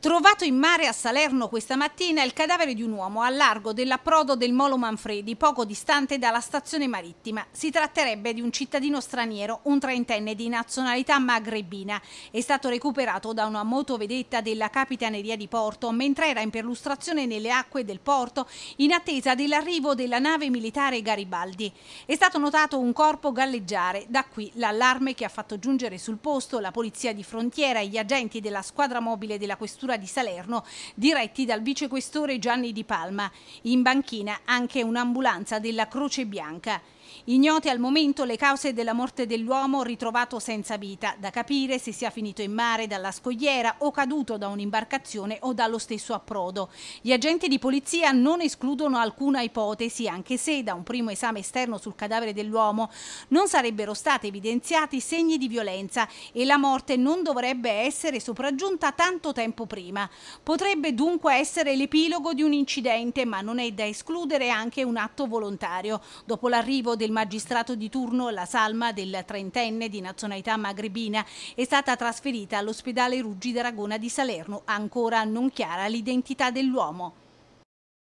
Trovato in mare a Salerno questa mattina il cadavere di un uomo al largo dell'approdo del Molo Manfredi, poco distante dalla stazione marittima. Si tratterebbe di un cittadino straniero, un trentenne di nazionalità magrebina. È stato recuperato da una motovedetta della Capitaneria di Porto mentre era in perlustrazione nelle acque del porto in attesa dell'arrivo della nave militare Garibaldi. È stato notato un corpo galleggiare, da qui l'allarme che ha fatto giungere sul posto la polizia di frontiera e gli agenti della squadra mobile della questura Prefettura di Salerno, diretti dal vicequestore Gianni Di Palma. In banchina anche un'ambulanza della Croce Bianca. Ignote al momento le cause della morte dell'uomo ritrovato senza vita, da capire se sia finito in mare dalla scogliera o caduto da un'imbarcazione o dallo stesso approdo. Gli agenti di polizia non escludono alcuna ipotesi, anche se da un primo esame esterno sul cadavere dell'uomo non sarebbero stati evidenziati segni di violenza e la morte non dovrebbe essere sopraggiunta tanto tempo prima. Potrebbe dunque essere l'epilogo di un incidente, ma non è da escludere anche un atto volontario. Dopo l'arrivo del magistrato di turno la salma del trentenne di nazionalità magrebina è stata trasferita all'ospedale Ruggi d'Aragona di Salerno, ancora non chiara l'identità dell'uomo.